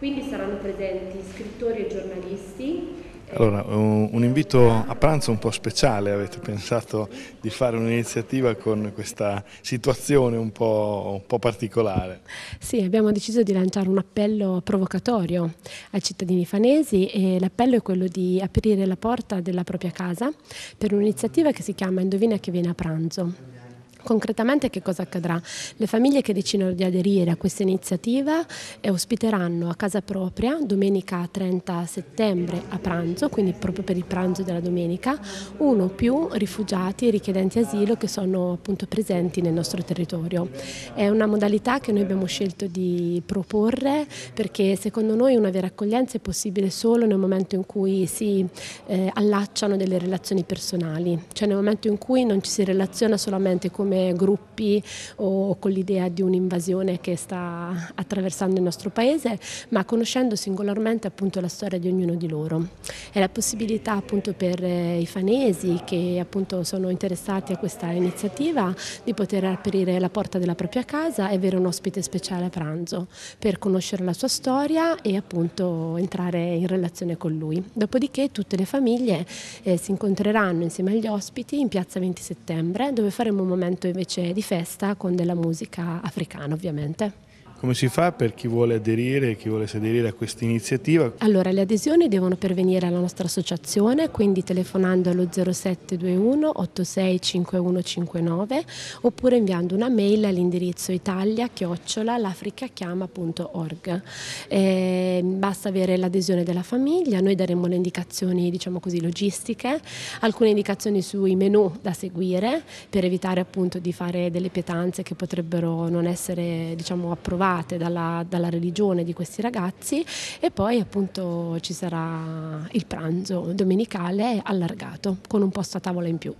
Quindi saranno presenti scrittori e giornalisti. Allora, un, invito a pranzo un po' speciale, avete pensato di fare un'iniziativa con questa situazione un po', un po' particolare? Sì, abbiamo deciso di lanciare un appello provocatorio ai cittadini fanesi e l'appello è quello di aprire la porta della propria casa per un'iniziativa che si chiama Indovina che viene a pranzo Concretamente che cosa accadrà? Le famiglie che decidono di aderire a questa iniziativa eh, ospiteranno a casa propria domenica 30 settembre a pranzo, quindi proprio per il pranzo della domenica, uno o più rifugiati e richiedenti asilo che sono appunto presenti nel nostro territorio. È una modalità che noi abbiamo scelto di proporre perché secondo noi una vera accoglienza è possibile solo nel momento in cui si eh, allacciano delle relazioni personali, cioè nel momento in cui non ci si relaziona solamente come come gruppi o con l'idea di un'invasione che sta attraversando il nostro paese, ma conoscendo singolarmente appunto la storia di ognuno di loro. È la possibilità appunto per eh, i fanesi che appunto sono interessati a questa iniziativa di poter aprire la porta della propria casa e avere un ospite speciale a pranzo per conoscere la sua storia e appunto entrare in relazione con lui. Dopodiché tutte le famiglie eh, si incontreranno insieme agli ospiti in piazza 20 settembre dove faremo un momento momento invece di festa con della musica africana ovviamente. Come si fa per chi vuole aderire e chi vuole aderire a questa iniziativa? Allora, le adesioni devono pervenire alla nostra associazione, quindi telefonando allo 0721 865159 oppure inviando una mail all'indirizzo italia-lafricachiama.org. Eh, basta avere l'adesione della famiglia, noi daremo le indicazioni, diciamo così, logistiche, alcune indicazioni sui menu da seguire per evitare appunto di fare delle pietanze che potrebbero non essere, diciamo, approvate ispirate dalla, dalla, religione di questi ragazzi e poi appunto ci sarà il pranzo domenicale allargato con un posto a tavola in più.